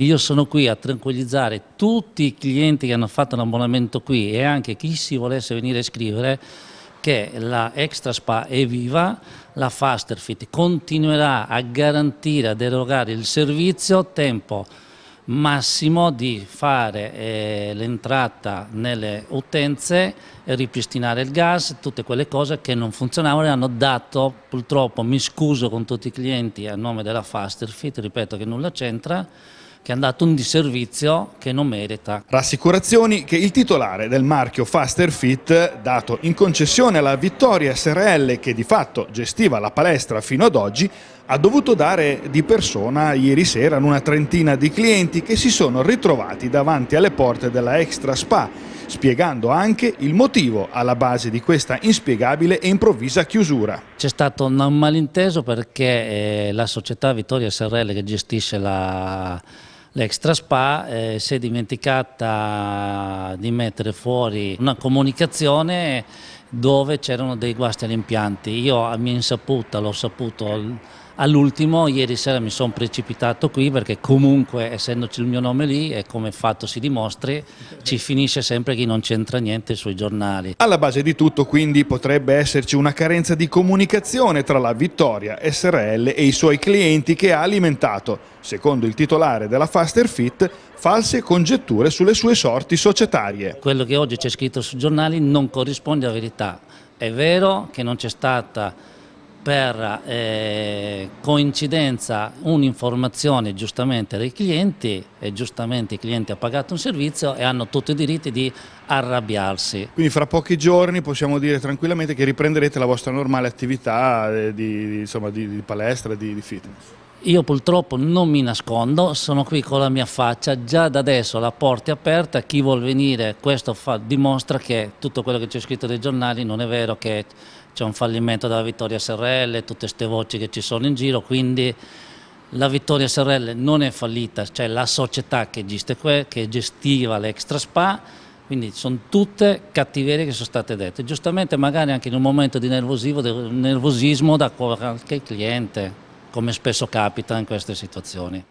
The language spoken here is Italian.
Io sono qui a tranquillizzare tutti i clienti che hanno fatto l'abbonamento qui e anche chi si volesse venire a iscrivere che la Extra Spa è viva, la Fasterfit continuerà a garantire, ad erogare il servizio tempo massimo di fare eh, l'entrata nelle utenze, ripristinare il gas, tutte quelle cose che non funzionavano e hanno dato, purtroppo mi scuso con tutti i clienti a nome della Fasterfit, ripeto che nulla c'entra, che hanno dato un disservizio che non merita. Rassicurazioni che il titolare del marchio Faster Fit, dato in concessione alla Vittoria SRL che di fatto gestiva la palestra fino ad oggi, ha dovuto dare di persona ieri sera ad una trentina di clienti che si sono ritrovati davanti alle porte della Extra Spa, spiegando anche il motivo alla base di questa inspiegabile e improvvisa chiusura. C'è stato un malinteso perché eh, la società Vittoria SRL che gestisce la l'extra spa eh, si è dimenticata di mettere fuori una comunicazione dove c'erano dei guasti agli impianti. Io a mia insaputa l'ho saputo all'ultimo, ieri sera mi sono precipitato qui perché comunque essendoci il mio nome lì e come fatto si dimostri ci finisce sempre chi non c'entra niente sui giornali. Alla base di tutto quindi potrebbe esserci una carenza di comunicazione tra la Vittoria SRL e i suoi clienti che ha alimentato, secondo il titolare della Faster Fit, false congetture sulle sue sorti societarie. Quello che oggi c'è scritto sui giornali non corrisponde alla verità stata, è vero che non c'è stata per eh, coincidenza un'informazione giustamente dei clienti e giustamente i clienti hanno pagato un servizio e hanno tutti i diritti di arrabbiarsi. Quindi fra pochi giorni possiamo dire tranquillamente che riprenderete la vostra normale attività eh, di, di, insomma, di, di palestra, di fitness? Io purtroppo non mi nascondo, sono qui con la mia faccia, già da adesso la porta è aperta, chi vuol venire questo fa, dimostra che tutto quello che c'è scritto nei giornali non è vero, che c'è un fallimento della Vittoria SRL, tutte queste voci che ci sono in giro, quindi la Vittoria SRL non è fallita, cioè la società che, geste, che gestiva l'extra spa, quindi sono tutte cattiverie che sono state dette, giustamente magari anche in un momento di nervosismo da qualche cliente come spesso capita in queste situazioni.